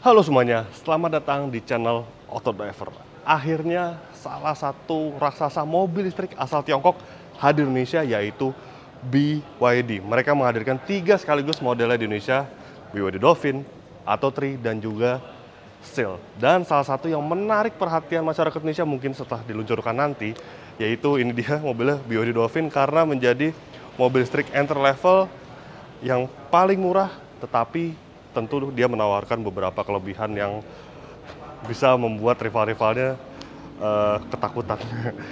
Halo semuanya, selamat datang di channel Auto Driver. Akhirnya salah satu raksasa mobil listrik asal Tiongkok hadir di Indonesia yaitu BYD. Mereka menghadirkan tiga sekaligus modelnya di Indonesia, BYD Dolphin, Atto 3, dan juga Seal. Dan salah satu yang menarik perhatian masyarakat Indonesia mungkin setelah diluncurkan nanti, yaitu ini dia mobilnya BYD Dolphin karena menjadi mobil listrik entry level yang paling murah tetapi tentu dia menawarkan beberapa kelebihan yang bisa membuat rival-rivalnya uh, ketakutan.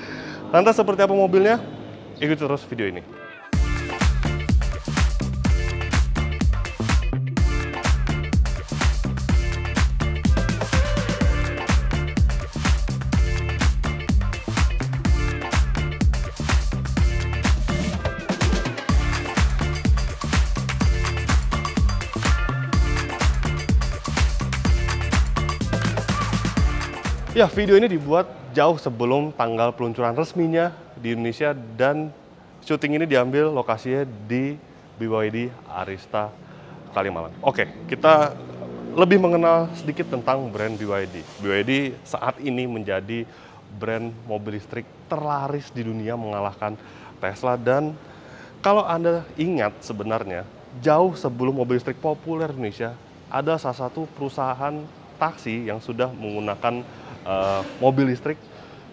Lantas seperti apa mobilnya? Ikuti terus video ini. Ya, video ini dibuat jauh sebelum tanggal peluncuran resminya di Indonesia dan syuting ini diambil lokasinya di BYD Arista Kalimalang. Oke, kita lebih mengenal sedikit tentang brand BYD. BYD saat ini menjadi brand mobil listrik terlaris di dunia mengalahkan Tesla dan kalau Anda ingat sebenarnya jauh sebelum mobil listrik populer di Indonesia ada salah satu perusahaan taksi yang sudah menggunakan uh, mobil listrik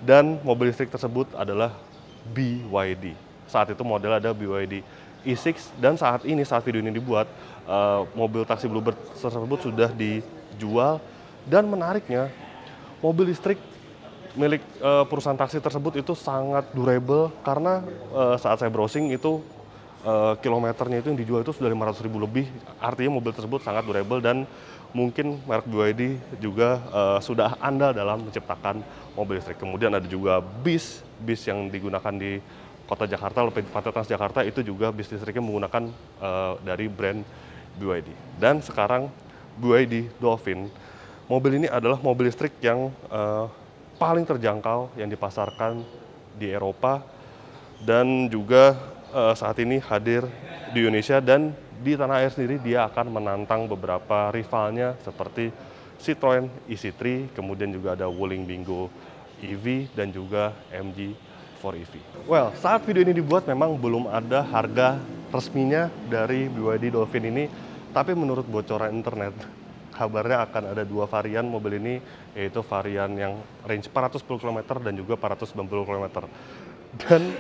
dan mobil listrik tersebut adalah BYD. Saat itu model ada BYD e 6 dan saat ini saat video ini dibuat uh, mobil taksi Bluebird tersebut sudah dijual dan menariknya mobil listrik milik uh, perusahaan taksi tersebut itu sangat durable karena uh, saat saya browsing itu uh, kilometernya itu yang dijual itu sudah 500 ribu lebih artinya mobil tersebut sangat durable dan mungkin merek BYD juga uh, sudah andal dalam menciptakan mobil listrik. Kemudian ada juga bis, bis yang digunakan di kota Jakarta, lebih tepatnya Jakarta itu juga bis listriknya menggunakan uh, dari brand BYD. Dan sekarang BYD Dolphin, mobil ini adalah mobil listrik yang uh, paling terjangkau yang dipasarkan di Eropa dan juga uh, saat ini hadir di Indonesia dan di tanah air sendiri dia akan menantang beberapa rivalnya seperti Citroen EC3, kemudian juga ada Wuling Bingo EV dan juga MG 4EV. Well, saat video ini dibuat memang belum ada harga resminya dari BYD Dolphin ini, tapi menurut bocoran internet kabarnya akan ada dua varian mobil ini, yaitu varian yang range 410 km dan juga 490 km. Dan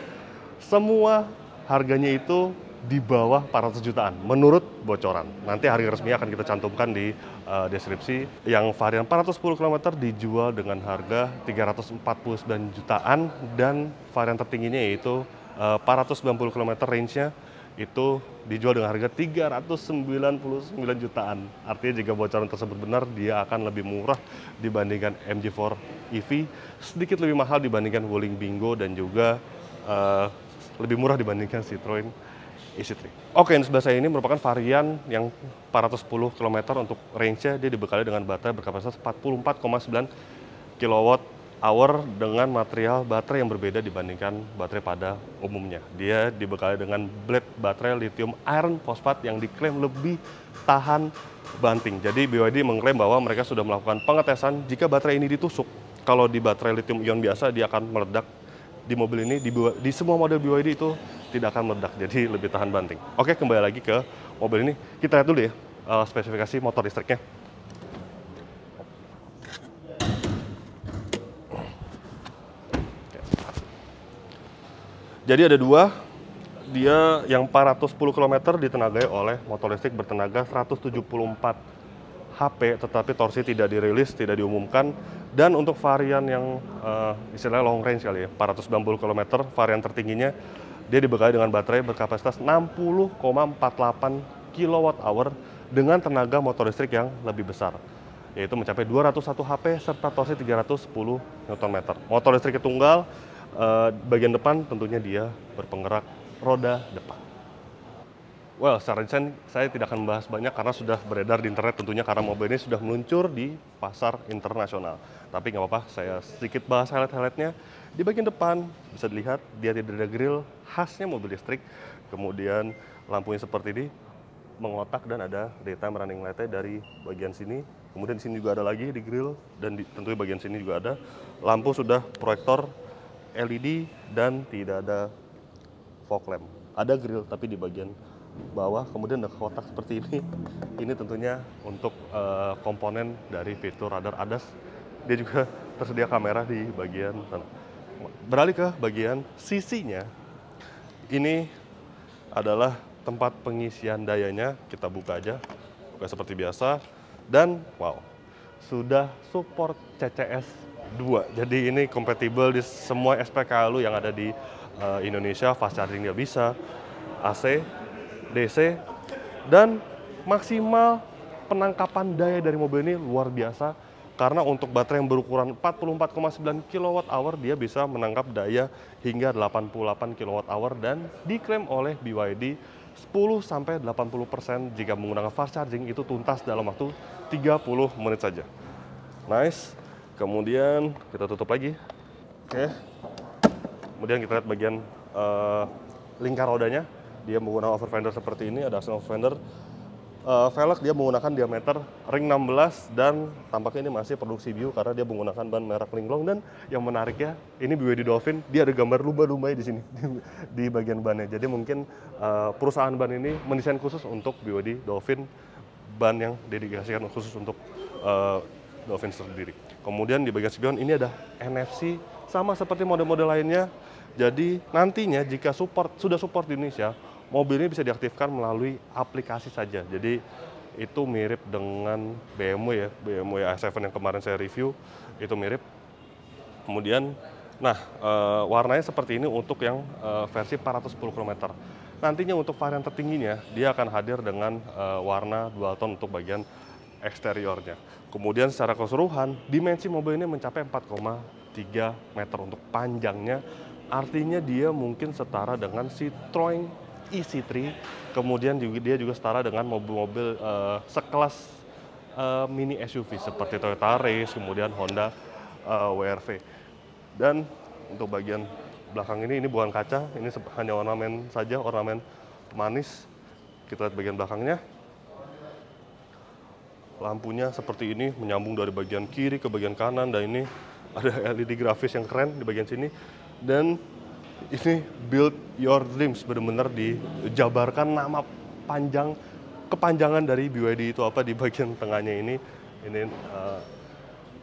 semua harganya itu di bawah 400 jutaan menurut bocoran. Nanti harga resmi akan kita cantumkan di uh, deskripsi. Yang varian 410 km dijual dengan harga 349 jutaan dan varian tertingginya yaitu uh, 490 km range-nya itu dijual dengan harga 399 jutaan. Artinya jika bocoran tersebut benar, dia akan lebih murah dibandingkan MG4 EV, e sedikit lebih mahal dibandingkan Wuling Bingo dan juga uh, lebih murah dibandingkan Citroen EC3. Oke, sebelah saya ini merupakan varian yang 410 km untuk range-nya, dia dibekali dengan baterai berkapasitas 44,9 kWh hour dengan material baterai yang berbeda dibandingkan baterai pada umumnya. Dia dibekali dengan blade baterai lithium iron fosfat yang diklaim lebih tahan banting. Jadi BYD mengklaim bahwa mereka sudah melakukan pengetesan jika baterai ini ditusuk, kalau di baterai lithium ion biasa dia akan meledak di mobil ini, di, di semua model BYD itu tidak akan meledak, jadi lebih tahan banting. Oke, kembali lagi ke mobil ini. Kita lihat dulu ya uh, spesifikasi motor listriknya. Jadi ada dua, dia yang 410 km ditenagai oleh motor listrik bertenaga 174 HP, tetapi torsi tidak dirilis, tidak diumumkan. Dan untuk varian yang uh, istilahnya long range kali ya, 490 km, varian tertingginya, dia dibekali dengan baterai berkapasitas 60,48 kWh dengan tenaga motor listrik yang lebih besar, yaitu mencapai 201 HP serta torsi 310 Nm. Motor listrik tunggal, uh, bagian depan tentunya dia berpenggerak roda depan. Well, secara desain saya tidak akan membahas banyak karena sudah beredar di internet tentunya karena mobil ini sudah meluncur di pasar internasional. Tapi nggak apa-apa, saya sedikit bahas highlight-highlightnya. Di bagian depan bisa dilihat dia tidak ada grill khasnya mobil listrik. Kemudian lampunya seperti ini mengotak dan ada daytime running light dari bagian sini. Kemudian di sini juga ada lagi di grill dan di, tentunya bagian sini juga ada. Lampu sudah proyektor LED dan tidak ada fog lamp. Ada grill tapi di bagian bawah kemudian ada kotak seperti ini ini tentunya untuk uh, komponen dari fitur radar ADAS dia juga tersedia kamera di bagian sana beralih ke bagian sisinya ini adalah tempat pengisian dayanya kita buka aja buka seperti biasa dan wow sudah support CCS 2 jadi ini kompatibel di semua SPKLU yang ada di uh, Indonesia fast charging dia bisa AC DC dan maksimal penangkapan daya dari mobil ini luar biasa karena untuk baterai yang berukuran 44,9 kWh dia bisa menangkap daya hingga 88 kWh dan diklaim oleh BYD 10 sampai 80% jika menggunakan fast charging itu tuntas dalam waktu 30 menit saja. Nice. Kemudian kita tutup lagi. Oke. Okay. Kemudian kita lihat bagian uh, lingkar rodanya dia menggunakan over fender seperti ini, ada axle over fender. Uh, velg dia menggunakan diameter ring 16 dan tampaknya ini masih produksi bio karena dia menggunakan ban merek linglong dan yang menariknya ini BWD Dolphin dia ada gambar lumba-lumba di sini di, di bagian bannya. Jadi mungkin uh, perusahaan ban ini mendesain khusus untuk BWD Dolphin ban yang dedikasikan khusus untuk uh, Dolphin sendiri. Kemudian di bagian spion ini ada NFC sama seperti model-model lainnya. Jadi nantinya jika support sudah support di Indonesia, mobil ini bisa diaktifkan melalui aplikasi saja. Jadi itu mirip dengan BMW ya, BMW i7 yang kemarin saya review, itu mirip. Kemudian, nah e, warnanya seperti ini untuk yang e, versi 410 km. Nantinya untuk varian tertingginya, dia akan hadir dengan e, warna dual tone untuk bagian eksteriornya. Kemudian secara keseluruhan, dimensi mobil ini mencapai 4,3 meter untuk panjangnya, artinya dia mungkin setara dengan Citroen e-C3, kemudian dia juga setara dengan mobil-mobil uh, sekelas uh, mini SUV seperti Toyota Race, kemudian Honda uh, eh, WRV. Dan untuk bagian belakang ini, ini bukan kaca, ini hanya ornamen saja, ornamen manis. Kita lihat bagian belakangnya. Lampunya seperti ini, menyambung dari bagian kiri ke bagian kanan, dan ini ada LED grafis yang keren di bagian sini. Dan ini build your dreams benar-benar dijabarkan nama panjang kepanjangan dari BYD itu apa di bagian tengahnya ini ini uh,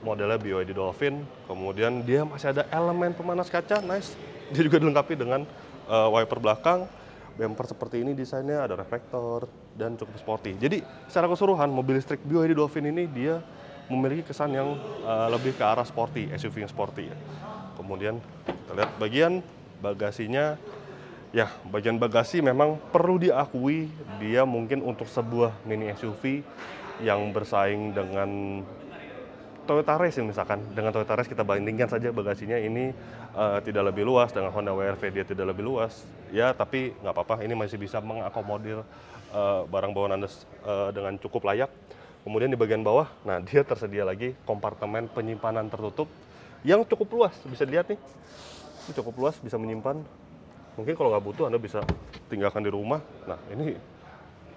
modelnya BYD Dolphin kemudian dia masih ada elemen pemanas kaca nice dia juga dilengkapi dengan uh, wiper belakang bumper seperti ini desainnya ada reflektor dan cukup sporty jadi secara keseluruhan mobil listrik BYD Dolphin ini dia memiliki kesan yang uh, lebih ke arah sporty SUV yang sporty ya kemudian kita lihat bagian bagasinya ya bagian bagasi memang perlu diakui dia mungkin untuk sebuah mini SUV yang bersaing dengan Toyota Race misalkan dengan Toyota Race kita bandingkan saja bagasinya ini uh, tidak lebih luas dengan Honda WRV dia tidak lebih luas ya tapi nggak apa-apa ini masih bisa mengakomodir uh, barang bawaan anda uh, dengan cukup layak kemudian di bagian bawah nah dia tersedia lagi kompartemen penyimpanan tertutup yang cukup luas bisa dilihat nih ini cukup luas bisa menyimpan mungkin kalau nggak butuh anda bisa tinggalkan di rumah nah ini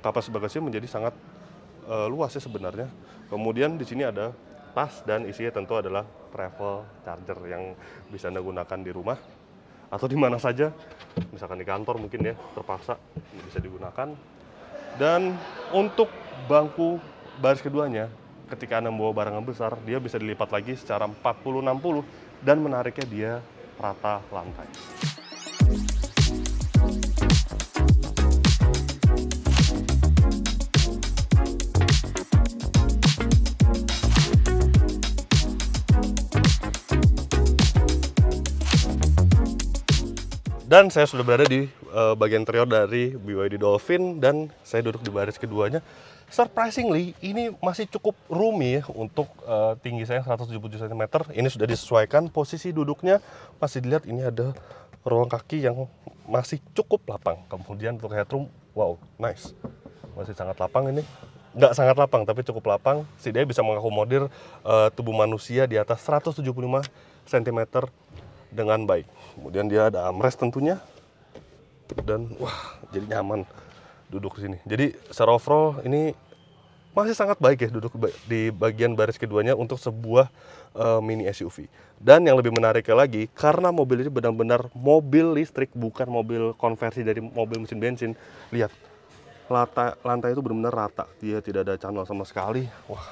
kapas bagasi menjadi sangat uh, luas ya sebenarnya kemudian di sini ada tas dan isinya tentu adalah travel charger yang bisa anda gunakan di rumah atau di mana saja misalkan di kantor mungkin ya terpaksa bisa digunakan dan untuk bangku baris keduanya ketika anda membawa barang yang besar dia bisa dilipat lagi secara 40 60 dan menariknya dia rata lantai. Dan saya sudah berada di uh, bagian interior dari BYD Dolphin dan saya duduk di baris keduanya. Surprisingly, ini masih cukup roomy ya untuk uh, tinggi saya 177 cm. Ini sudah disesuaikan posisi duduknya. Masih dilihat ini ada ruang kaki yang masih cukup lapang. Kemudian untuk headroom, wow, nice. Masih sangat lapang ini. Nggak sangat lapang, tapi cukup lapang. Setidaknya bisa mengakomodir uh, tubuh manusia di atas 175 cm dengan baik. Kemudian dia ada amres tentunya dan wah jadi nyaman duduk di sini. Jadi secara overall ini masih sangat baik ya duduk di bagian baris keduanya untuk sebuah uh, mini SUV. Dan yang lebih menariknya lagi, karena mobil ini benar-benar mobil listrik, bukan mobil konversi dari mobil mesin bensin. Lihat, lata, lantai itu benar-benar rata, dia tidak ada channel sama sekali. Wah,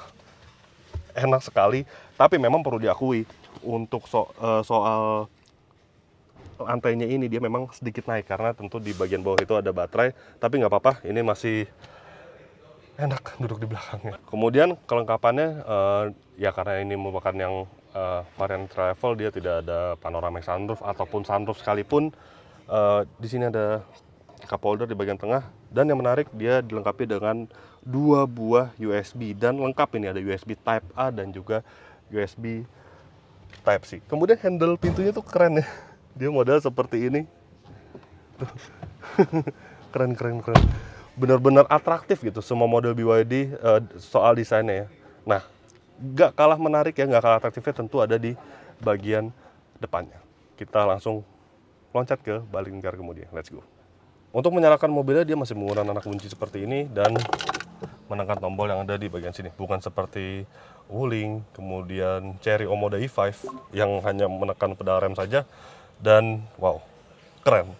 enak sekali. Tapi memang perlu diakui untuk so, uh, soal lantainya ini dia memang sedikit naik karena tentu di bagian bawah itu ada baterai tapi nggak apa-apa ini masih enak duduk di belakangnya kemudian kelengkapannya uh, ya karena ini merupakan yang uh, varian travel dia tidak ada panoramic sunroof ataupun sunroof sekalipun uh, di sini ada cup holder di bagian tengah dan yang menarik dia dilengkapi dengan dua buah USB dan lengkap ini ada USB Type A dan juga USB Type C kemudian handle pintunya tuh keren ya dia modal seperti ini keren keren keren benar-benar atraktif gitu semua model BYD uh, eh, soal desainnya ya nah nggak kalah menarik ya nggak kalah atraktifnya tentu ada di bagian depannya kita langsung loncat ke balik lingkar kemudian let's go untuk menyalakan mobilnya dia masih menggunakan anak kunci seperti ini dan menekan tombol yang ada di bagian sini bukan seperti Wuling kemudian Cherry Omoda e i5 yang hanya menekan pedal rem saja dan wow keren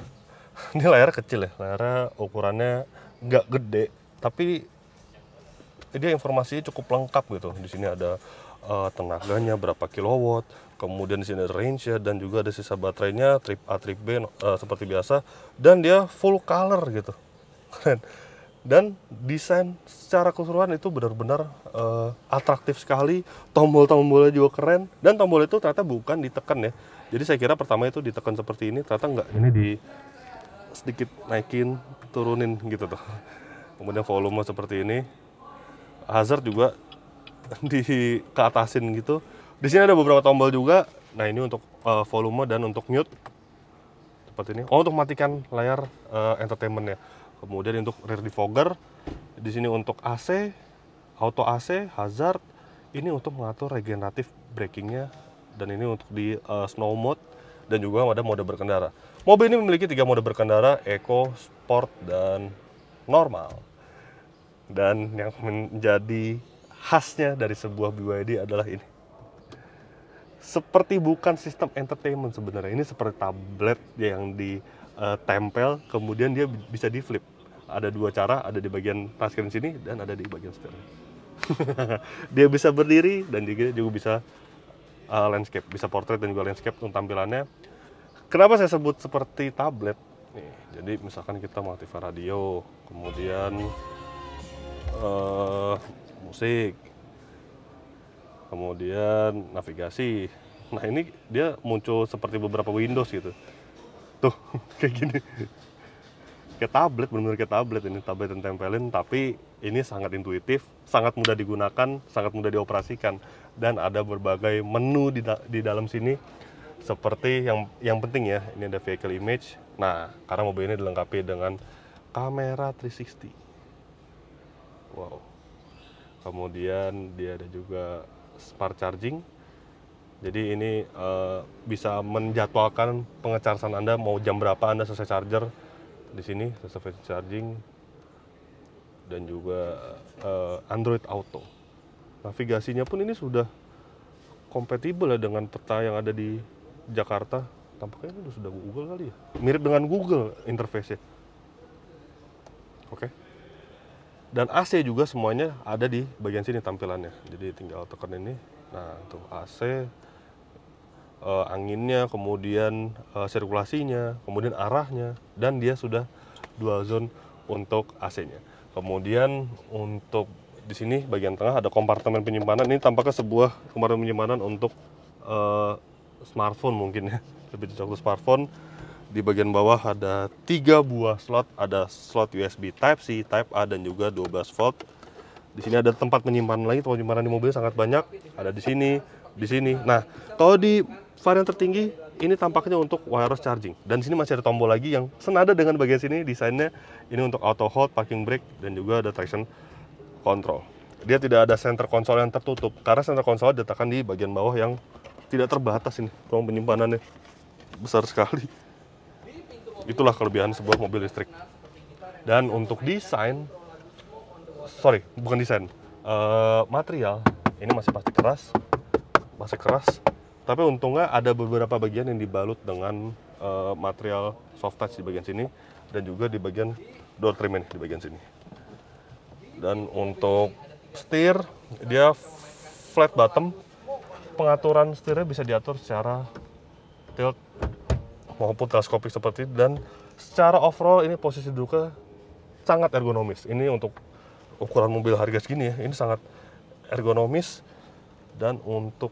ini layar kecil ya layar ukurannya nggak gede tapi dia informasinya cukup lengkap gitu di sini ada uh, tenaganya berapa kilowatt kemudian di sini range ya dan juga ada sisa baterainya trip A trip B uh, seperti biasa dan dia full color gitu keren dan desain secara keseluruhan itu benar-benar uh, atraktif sekali tombol-tombolnya juga keren dan tombol itu ternyata bukan ditekan ya jadi saya kira pertama itu ditekan seperti ini ternyata enggak ini di sedikit naikin turunin gitu tuh kemudian volume seperti ini hazard juga di keatasin gitu di sini ada beberapa tombol juga nah ini untuk uh, volume dan untuk mute seperti ini oh untuk matikan layar uh, entertainment ya kemudian untuk rear defogger di sini untuk AC auto AC hazard ini untuk mengatur regeneratif breakingnya dan ini untuk di uh, snow mode dan juga ada mode berkendara. Mobil ini memiliki tiga mode berkendara, Eco, Sport, dan Normal. Dan yang menjadi khasnya dari sebuah BYD adalah ini. Seperti bukan sistem entertainment sebenarnya, ini seperti tablet yang ditempel, eh, kemudian dia bisa di flip. Ada dua cara, ada di bagian touchscreen sini dan ada di bagian setir. dia bisa berdiri dan juga bisa uh, landscape, bisa portrait dan juga landscape untuk tampilannya. Kenapa saya sebut seperti tablet? Nih, jadi misalkan kita mengaktifkan radio, kemudian uh, musik, kemudian navigasi. Nah ini dia muncul seperti beberapa Windows gitu. Tuh kayak gini kayak tablet benar-benar kayak tablet ini tablet yang tempelin tapi ini sangat intuitif sangat mudah digunakan sangat mudah dioperasikan dan ada berbagai menu di, da di dalam sini seperti yang yang penting ya ini ada vehicle image nah karena mobil ini dilengkapi dengan kamera 360 wow kemudian dia ada juga smart charging jadi ini uh, bisa menjadwalkan pengecasan Anda mau jam berapa Anda selesai charger di sini reservation charging dan juga uh, Android Auto. Navigasinya pun ini sudah kompatibel ya dengan peta yang ada di Jakarta. Tampaknya ini sudah Google kali ya. Mirip dengan Google interface-nya. Oke. Okay. Dan AC juga semuanya ada di bagian sini tampilannya. Jadi tinggal tekan ini. Nah, tuh AC uh, anginnya, kemudian uh, sirkulasinya, kemudian arahnya, dan dia sudah dual zone untuk AC-nya. Kemudian untuk di sini bagian tengah ada kompartemen penyimpanan. Ini tampaknya sebuah kompartemen penyimpanan untuk uh, smartphone mungkin ya, lebih cocok smartphone. Di bagian bawah ada tiga buah slot, ada slot USB Type-C, Type-A, dan juga 12 volt. Di sini ada tempat penyimpanan lagi, tempat penyimpanan di mobil sangat banyak. Ada di sini, di sini. Nah, kalau di varian tertinggi ini tampaknya untuk wireless charging. Dan sini masih ada tombol lagi yang senada dengan bagian sini desainnya ini untuk auto hold, parking brake dan juga ada traction control. Dia tidak ada center console yang tertutup karena center console diletakkan di bagian bawah yang tidak terbatas ini ruang penyimpanannya besar sekali. Itulah kelebihan sebuah mobil listrik. Dan untuk desain, sorry bukan desain, uh, material ini masih pasti keras masih keras tapi untungnya ada beberapa bagian yang dibalut dengan uh, material soft touch di bagian sini dan juga di bagian door trim ini di bagian sini dan untuk setir dia flat bottom pengaturan setirnya bisa diatur secara tilt maupun teleskopik seperti itu dan secara overall ini posisi duduknya sangat ergonomis ini untuk ukuran mobil harga segini ya ini sangat ergonomis dan untuk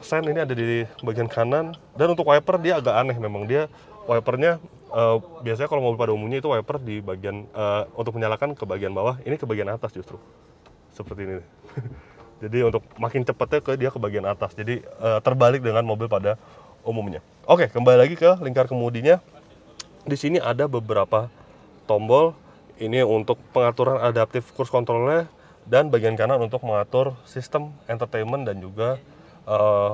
sen ini ada di bagian kanan dan untuk wiper dia agak aneh memang dia wipernya uh, biasanya kalau mobil pada umumnya itu wiper di bagian uh, untuk menyalakan ke bagian bawah ini ke bagian atas justru seperti ini jadi untuk makin cepatnya ke dia ke bagian atas jadi uh, terbalik dengan mobil pada umumnya oke kembali lagi ke lingkar kemudinya di sini ada beberapa tombol ini untuk pengaturan adaptif kurs kontrolnya dan bagian kanan untuk mengatur sistem entertainment dan juga uh,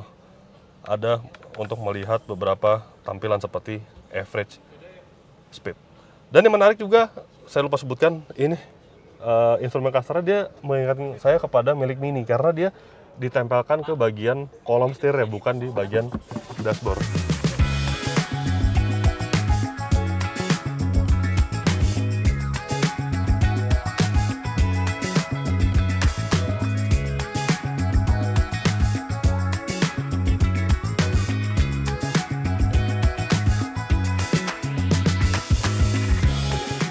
ada untuk melihat beberapa tampilan seperti average speed. Dan yang menarik juga saya lupa sebutkan ini uh, instrumen kasarnya dia mengingatkan saya kepada milik Mini karena dia ditempelkan ke bagian kolom setir ya bukan di bagian dashboard.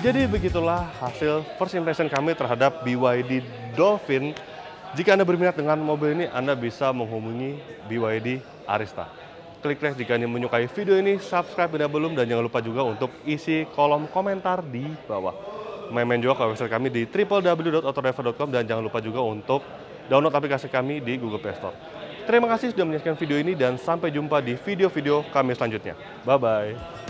Jadi begitulah hasil first impression kami terhadap BYD Dolphin. Jika Anda berminat dengan mobil ini, Anda bisa menghubungi BYD Arista. Klik like jika Anda menyukai video ini, subscribe bila belum, dan jangan lupa juga untuk isi kolom komentar di bawah. Main-main juga ke website kami di www.autodriver.com dan jangan lupa juga untuk download aplikasi kami di Google Play Store. Terima kasih sudah menyaksikan video ini dan sampai jumpa di video-video kami selanjutnya. Bye-bye.